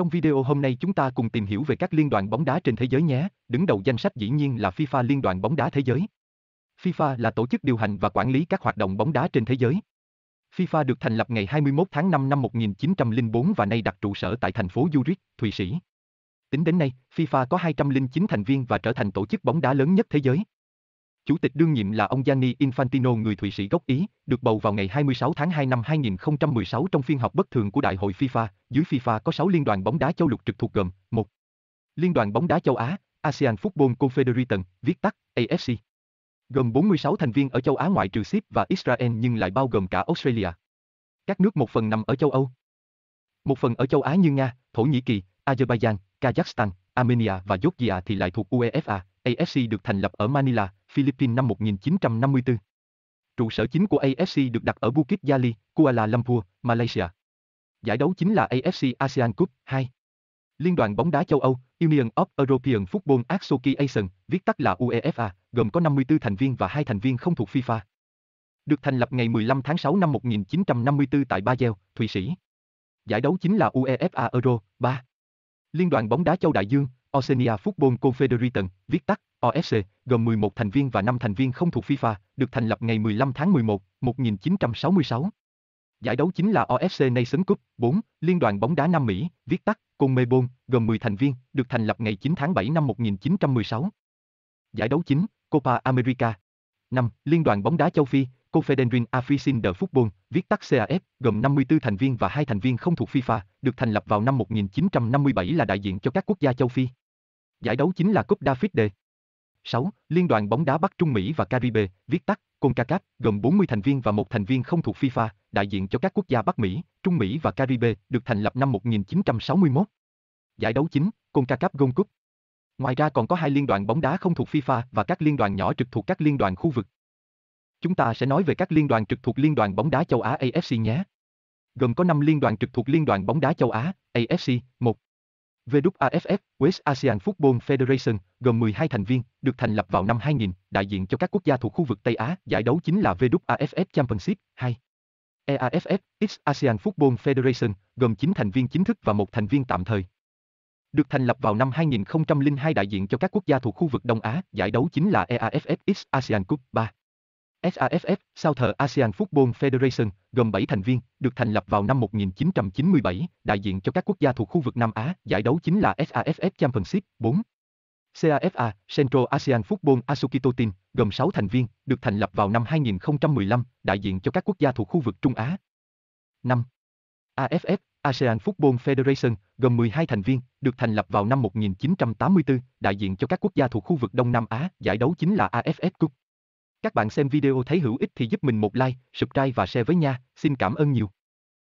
Trong video hôm nay chúng ta cùng tìm hiểu về các liên đoàn bóng đá trên thế giới nhé, đứng đầu danh sách dĩ nhiên là FIFA Liên đoàn bóng đá thế giới. FIFA là tổ chức điều hành và quản lý các hoạt động bóng đá trên thế giới. FIFA được thành lập ngày 21 tháng 5 năm 1904 và nay đặt trụ sở tại thành phố Zurich, Thụy Sĩ. Tính đến nay, FIFA có 209 thành viên và trở thành tổ chức bóng đá lớn nhất thế giới. Chủ tịch đương nhiệm là ông Gianni Infantino người Thụy Sĩ gốc Ý, được bầu vào ngày 26 tháng 2 năm 2016 trong phiên họp bất thường của Đại hội FIFA. Dưới FIFA có 6 liên đoàn bóng đá châu lục trực thuộc gồm 1. Liên đoàn bóng đá châu Á, ASEAN Football Confederation, viết tắt AFC. Gồm 46 thành viên ở châu Á ngoại trừ Ship và Israel nhưng lại bao gồm cả Australia. Các nước một phần nằm ở châu Âu. Một phần ở châu Á như Nga, Thổ Nhĩ Kỳ, Azerbaijan, Kazakhstan, Armenia và Georgia thì lại thuộc UEFA. AFC được thành lập ở Manila, Philippines năm 1954. Trụ sở chính của AFC được đặt ở Bukit Jalil, Kuala Lumpur, Malaysia. Giải đấu chính là AFC ASEAN Cup 2. Liên đoàn bóng đá châu Âu, Union of European Football Association, viết tắt là UEFA, gồm có 54 thành viên và hai thành viên không thuộc FIFA. Được thành lập ngày 15 tháng 6 năm 1954 tại Basel, Thụy Sĩ. Giải đấu chính là UEFA Euro 3. Liên đoàn bóng đá châu Đại Dương, Oceania Football Confederation, viết tắt OFC, gồm 11 thành viên và 5 thành viên không thuộc FIFA, được thành lập ngày 15 tháng 11, 1966. Giải đấu chính là OFC Nations Cup 4, Liên đoàn bóng đá Nam Mỹ, viết tắt CONMEBOL, gồm 10 thành viên, được thành lập ngày 9 tháng 7 năm 1916. Giải đấu chính, Copa America. 5. Liên đoàn bóng đá châu Phi, Confederation Africaine de Football, viết tắt CAF, gồm 54 thành viên và 2 thành viên không thuộc FIFA, được thành lập vào năm 1957 là đại diện cho các quốc gia châu Phi giải đấu chính là Cúp David Đề. 6. Liên đoàn bóng đá Bắc Trung Mỹ và Caribe, viết tắt, CONCACAF, gồm 40 thành viên và một thành viên không thuộc FIFA, đại diện cho các quốc gia Bắc Mỹ, Trung Mỹ và Caribe, được thành lập năm 1961. Giải đấu chính, CONCACAF Gold Cup. Ngoài ra còn có hai liên đoàn bóng đá không thuộc FIFA và các liên đoàn nhỏ trực thuộc các liên đoàn khu vực. Chúng ta sẽ nói về các liên đoàn trực thuộc Liên đoàn bóng đá châu Á AFC nhé. Gồm có 5 liên đoàn trực thuộc Liên đoàn bóng đá châu Á, AFC, 1, VWAFF, West ASEAN Football Federation, gồm 12 thành viên, được thành lập vào năm 2000, đại diện cho các quốc gia thuộc khu vực Tây Á, giải đấu chính là VWAFF Championship 2. EAFF, East ASEAN Football Federation, gồm 9 thành viên chính thức và một thành viên tạm thời. Được thành lập vào năm 2002 đại diện cho các quốc gia thuộc khu vực Đông Á, giải đấu chính là EAFF East ASEAN Cup 3. SAFF, South ASEAN Football Federation, gồm 7 thành viên, được thành lập vào năm 1997, đại diện cho các quốc gia thuộc khu vực Nam Á, giải đấu chính là SAFF Championship 4. CAFA, Central ASEAN Football Asukito gồm 6 thành viên, được thành lập vào năm 2015, đại diện cho các quốc gia thuộc khu vực Trung Á. 5. AFF, ASEAN Football Federation, gồm 12 thành viên, được thành lập vào năm 1984, đại diện cho các quốc gia thuộc khu vực Đông Nam Á, giải đấu chính là AFF Cup các bạn xem video thấy hữu ích thì giúp mình một like, subscribe và share với nha. Xin cảm ơn nhiều.